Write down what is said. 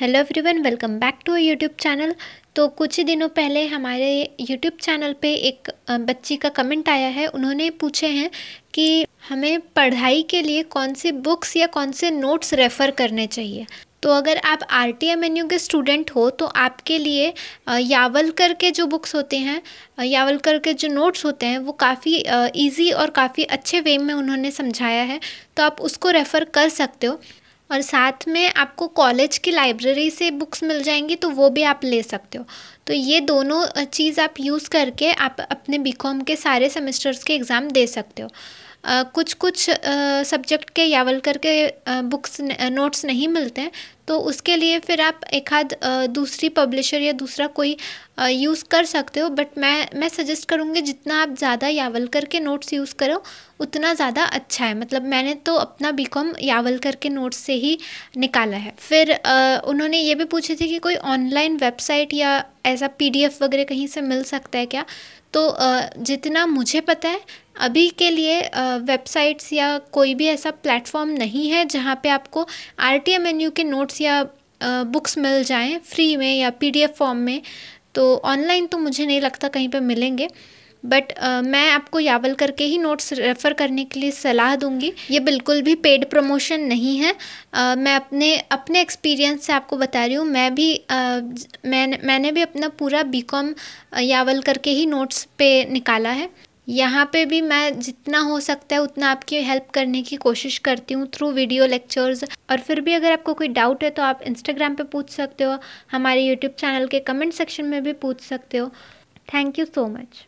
hello everyone welcome back to YouTube channel तो कुछ ही दिनों पहले हमारे यूट्यूब चैनल पे एक बच्ची का कमेंट आया है उन्होंने पूछे हैं कि हमें पढ़ाई के लिए कौन से बुक्स या कौन से नोट्स रेफ़र करने चाहिए तो अगर आप R T M N U के स्टूडेंट हो तो आपके लिए यावलकर के जो बुक्स होते हैं यावलकर के जो नोट्स होते हैं वो काफ़ी ईजी और काफ़ी अच्छे वे में उन्होंने समझाया है तो आप उसको रेफ़र कर सकते हो और साथ में आपको कॉलेज की लाइब्रेरी से बुक्स मिल जाएंगी तो वो भी आप ले सकते हो तो ये दोनों चीज़ आप यूज़ करके आप अपने बी के सारे सेमेस्टर्स के एग्ज़ाम दे सकते हो आ, कुछ कुछ सब्जेक्ट के यावल करके बुक्स नोट्स नहीं मिलते हैं तो उसके लिए फिर आप एक आध दूसरी पब्लिशर या दूसरा कोई यूज़ कर सकते हो बट मैं मैं सजेस्ट करूँगी जितना आप ज़्यादा यावलकर के नोट्स यूज़ करो उतना ज़्यादा अच्छा है मतलब मैंने तो अपना बी कॉम यावलकर के नोट्स से ही निकाला है फिर उन्होंने ये भी पूछे थे कि कोई ऑनलाइन वेबसाइट या ऐसा एफ वगैरह कहीं से मिल सकता है क्या तो जितना मुझे पता है अभी के लिए वेबसाइट्स या कोई भी ऐसा प्लेटफॉर्म नहीं है जहाँ पे आपको आर टी के नोट्स या बुक्स मिल जाएं फ्री में या पीडीएफ फॉर्म में तो ऑनलाइन तो मुझे नहीं लगता कहीं पे मिलेंगे बट uh, मैं आपको यावल करके ही नोट्स रेफ़र करने के लिए सलाह दूंगी ये बिल्कुल भी पेड प्रमोशन नहीं है uh, मैं अपने अपने एक्सपीरियंस से आपको बता रही हूँ मैं भी uh, मैंने मैंने भी अपना पूरा बीकॉम यावल करके ही नोट्स पे निकाला है यहाँ पे भी मैं जितना हो सकता है उतना आपकी हेल्प करने की कोशिश करती हूँ थ्रू वीडियो लेक्चर्स और फिर भी अगर आपको कोई डाउट है तो आप इंस्टाग्राम पे पूछ सकते हो हमारे यूट्यूब चैनल के कमेंट सेक्शन में भी पूछ सकते हो थैंक यू सो मच